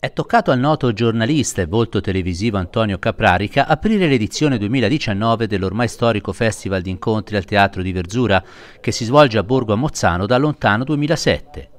È toccato al noto giornalista e volto televisivo Antonio Caprarica aprire l'edizione 2019 dell'ormai storico Festival di Incontri al Teatro di Verzura, che si svolge a Borgo a Mozzano da lontano 2007.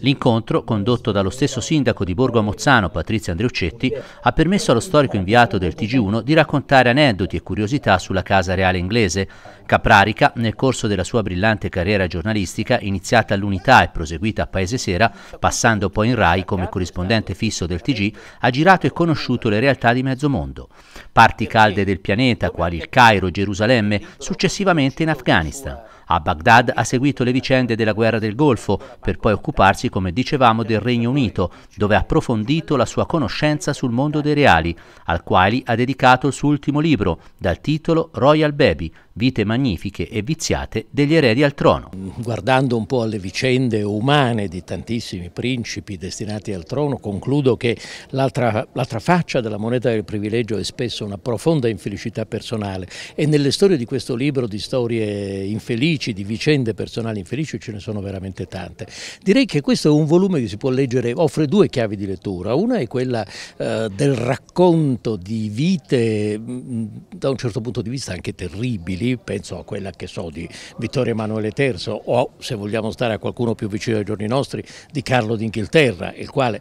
L'incontro, condotto dallo stesso sindaco di Borgo Mozzano, Patrizia Andreuccetti, ha permesso allo storico inviato del TG1 di raccontare aneddoti e curiosità sulla casa reale inglese. Caprarica, nel corso della sua brillante carriera giornalistica, iniziata all'Unità e proseguita a Paese Sera, passando poi in Rai come corrispondente fisso del TG, ha girato e conosciuto le realtà di mezzo mondo. Parti calde del pianeta, quali il Cairo, Gerusalemme, successivamente in Afghanistan. A Baghdad ha seguito le vicende della guerra del Golfo, per poi occuparsi, come dicevamo, del Regno Unito, dove ha approfondito la sua conoscenza sul mondo dei reali, al quale ha dedicato il suo ultimo libro, dal titolo Royal Baby, Vite magnifiche e viziate degli eredi al trono. Guardando un po' alle vicende umane di tantissimi principi destinati al trono, concludo che l'altra faccia della moneta del privilegio è spesso una profonda infelicità personale e nelle storie di questo libro di storie infelici, infelici, di vicende personali infelici ce ne sono veramente tante. Direi che questo è un volume che si può leggere, offre due chiavi di lettura, una è quella eh, del racconto di vite mh, da un certo punto di vista anche terribili, penso a quella che so di Vittorio Emanuele III o se vogliamo stare a qualcuno più vicino ai giorni nostri di Carlo d'Inghilterra, il quale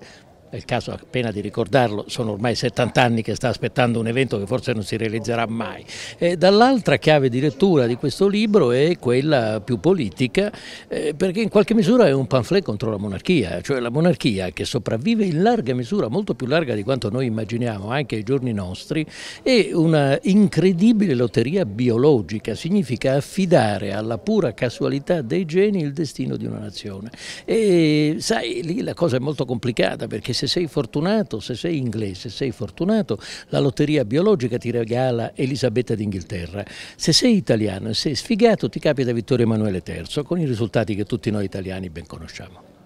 è il caso appena di ricordarlo, sono ormai 70 anni che sta aspettando un evento che forse non si realizzerà mai. Eh, dall'altra chiave di lettura di questo libro è quella più politica, eh, perché in qualche misura è un pamphlet contro la monarchia, cioè la monarchia che sopravvive in larga misura, molto più larga di quanto noi immaginiamo, anche ai giorni nostri, è una incredibile lotteria biologica, significa affidare alla pura casualità dei geni il destino di una nazione. E sai, lì la cosa è molto complicata perché se se sei fortunato, se sei inglese, sei fortunato, la lotteria biologica ti regala Elisabetta d'Inghilterra. Se sei italiano e sei sfigato ti capita Vittorio Emanuele III, con i risultati che tutti noi italiani ben conosciamo.